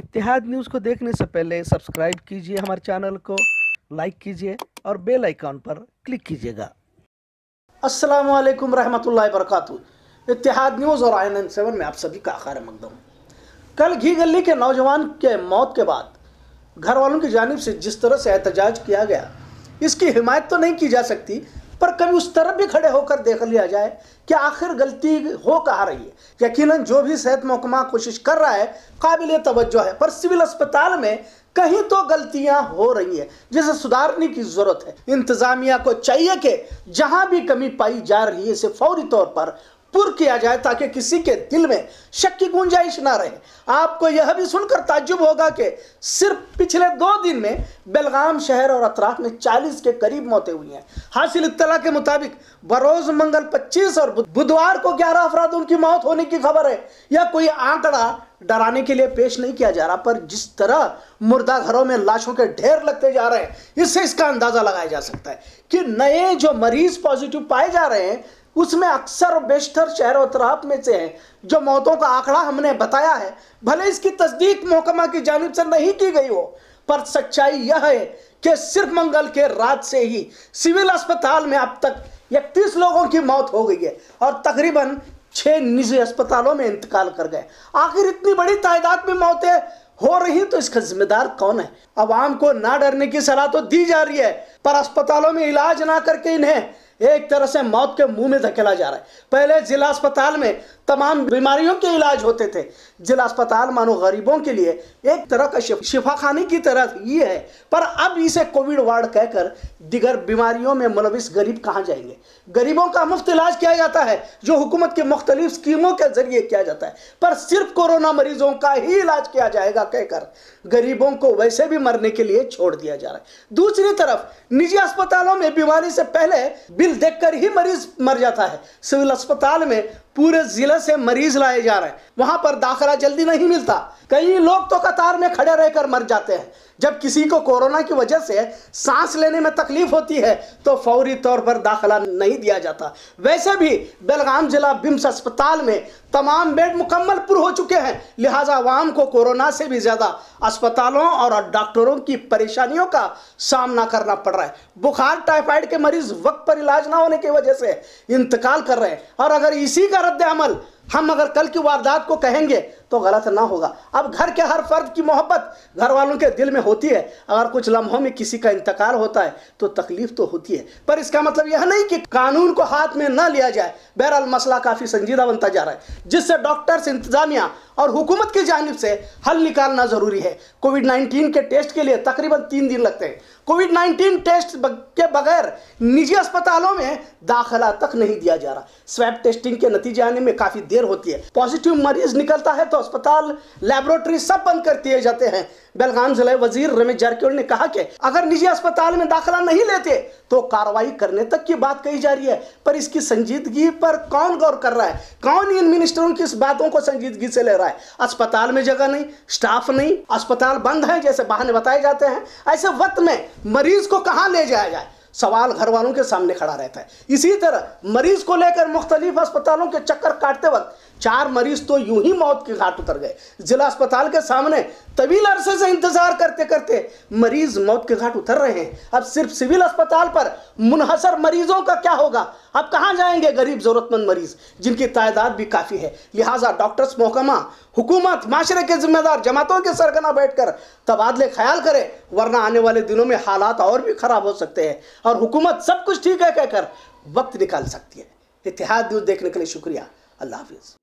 इतिहाद news को देखने से पहले सब्सक्राइब कीजिए हमारे चैनल को लाइक कीजिए और बेल आइकॉन पर क्लिक कीजिएगा अस्सलाम वालेकुम रहमतुल्लाहि वरकत इतिहाद न्यूज़ और आई सेवन में आप सभी का आखार मकदम कल घी गली के नौजवान के मौत के बाद घर वालों की जानब से जिस तरह से एहतजाज किया गया इसकी हिमायत तो नहीं की जा सकती पर कभी उस तरफ भी खड़े होकर देख लिया जाए कि आखिर गलती हो कहा रही है यकीनन जो भी सेहत महकमा कोशिश कर रहा है काबिल तवज्जो है पर सिविल अस्पताल में कहीं तो गलतियां हो रही है जिसे सुधारने की ज़रूरत है इंतज़ामिया को चाहिए कि जहां भी कमी पाई जा रही है इसे फौरी तौर पर पुर किया जाए ताकि किसी के दिल में शक की गुंजाइश ना रहे आपको यह भी सुनकर ताज्जुब होगा कि सिर्फ पिछले दो दिन में बेलगाम शहर और अतराफ में 40 के करीब मौतें हुई हैं हासिल इतला के मुताबिक बरोज मंगल 25 और बुधवार को 11 अफराद उनकी मौत होने की खबर है यह कोई आंकड़ा डराने के लिए पेश नहीं किया जा रहा पर जिस तरह मुर्दा घरों में लाशों के ढेर लगते जा रहे हैं इससे इसका अंदाज़ा लगाया जा सकता है कि नए जो मरीज पॉजिटिव पाए जा रहे हैं उसमें अक्सर बेशतर शहर और तराब में से है जो मौतों का आंकड़ा हमने बताया है भले इसकी तस्दीक महकमा की जानब से नहीं की गई हो पर सच्चाई यह है कि सिर्फ मंगल के रात से ही सिविल अस्पताल में अब तक इकतीस लोगों की मौत हो गई है और तकरीबन छः निजी अस्पतालों में इंतकाल कर गए आखिर इतनी बड़ी तादाद में मौतें हो रही तो इसका जिम्मेदार कौन है आवाम को ना डरने की सलाह तो दी जा रही है पर अस्पतालों में इलाज ना करके इन्हें एक तरह से मौत के मुंह में धकेला जा रहा है पहले जिला अस्पताल में तमाम बीमारियों के इलाज होते थे जिला अस्पताल मानो गरीबों के लिए एक तरह का शिफा खाने की तरह ये है पर अब इसे कोविड वार्ड कहकर दिगर बीमारियों में मुलविस गरीब कहाँ जाएंगे गरीबों का मुफ्त इलाज किया जाता है जो हुकूमत के मुख्तलिफ स्कीमों के जरिए किया जाता है पर सिर्फ कोरोना मरीजों का ही इलाज किया जाएगा कहकर गरीबों को वैसे भी मरने के लिए छोड़ दिया जा रहा है दूसरी तरफ निजी अस्पतालों में बीमारी से पहले बिल देखकर ही मरीज मर जाता है सिविल अस्पताल में पूरे जिले से मरीज लाए जा रहे हैं वहां पर दाखिला जल्दी नहीं मिलता कई लोग तो कतार में खड़े रहकर मर जाते हैं जब किसी को कोरोना की वजह से सांस लेने में तकलीफ होती है तो फौरी तौर पर दाखिला नहीं दिया जाता वैसे भी बेलगाम जिला बिम्स अस्पताल में तमाम बेड मुकम्मल पुर हो चुके हैं लिहाजा आवाम को कोरोना से भी ज़्यादा अस्पतालों और डॉक्टरों की परेशानियों का सामना करना पड़ रहा है बुखार टाइफाइड के मरीज़ वक्त पर इलाज ना होने की वजह से इंतकाल कर रहे हैं और अगर इसी का रद्द अमल हम अगर कल की वारदात को कहेंगे तो गलत ना होगा अब घर के हर फर्द की मोहब्बत घर वालों के दिल में होती है अगर कुछ लम्हों में किसी का इंतकाल होता है तो तकलीफ तो होती है पर इसका मतलब यह नहीं कि कानून को हाथ में ना लिया जाए बहरहाल मसला काफ़ी संजीदा बनता जा रहा है जिससे डॉक्टर्स इंतजामिया और हुकूमत की जानब से हल निकालना ज़रूरी है कोविड नाइन्टीन के टेस्ट के लिए तकरीबन तीन दिन लगते हैं कोविड नाइन्टीन टेस्ट के बगैर निजी अस्पतालों में दाखिला तक नहीं दिया जा रहा स्वैब टेस्टिंग के नतीजे आने में काफ़ी देर देर होती है पॉजिटिव मरीज निकलता है तो अस्पताल लेबोरेटरी सब बंद कर दिए जाते हैं बेलगाम जिला वजीर रमेश जारकिहोल ने कहा कि अगर निजी अस्पताल में दाखिला नहीं लेते तो कार्रवाई करने तक की बात कही जा रही है पर इसकी संजीदगी पर कौन गौर कर रहा है कौन इन मिनिस्टरों की इस बातों को संजीदगी से ले रहा है अस्पताल में जगह नहीं स्टाफ नहीं अस्पताल बंद है जैसे बहाने बताए जाते हैं ऐसे वक्त में मरीज को कहाँ ले जाया जाए सवाल घर वालों के सामने खड़ा रहता है इसी तरह मरीज को लेकर मुख्तलिफ अस्पतालों के चक्कर काटते वक्त चार मरीज तो यूं ही मौत के घाट उतर गए जिला अस्पताल के सामने तवील अरसे से इंतजार करते करते मरीज मौत के घाट उतर रहे हैं अब सिर्फ सिविल अस्पताल पर मुनहसर मरीजों का क्या होगा अब कहाँ जाएंगे गरीब जरूरतमंद मरीज जिनकी तादाद भी काफ़ी है लिहाजा डॉक्टर्स महकमा हुकूमत माशरे के जिम्मेदार जमातों के सरगना बैठकर तबादले ख्याल करें वरना आने वाले दिनों में हालात और भी खराब हो सकते हैं और हुकूमत सब कुछ ठीक है कहकर वक्त निकाल सकती है इतिहाद न्यूज़ देखने के लिए शुक्रिया अल्लाह हाफिज़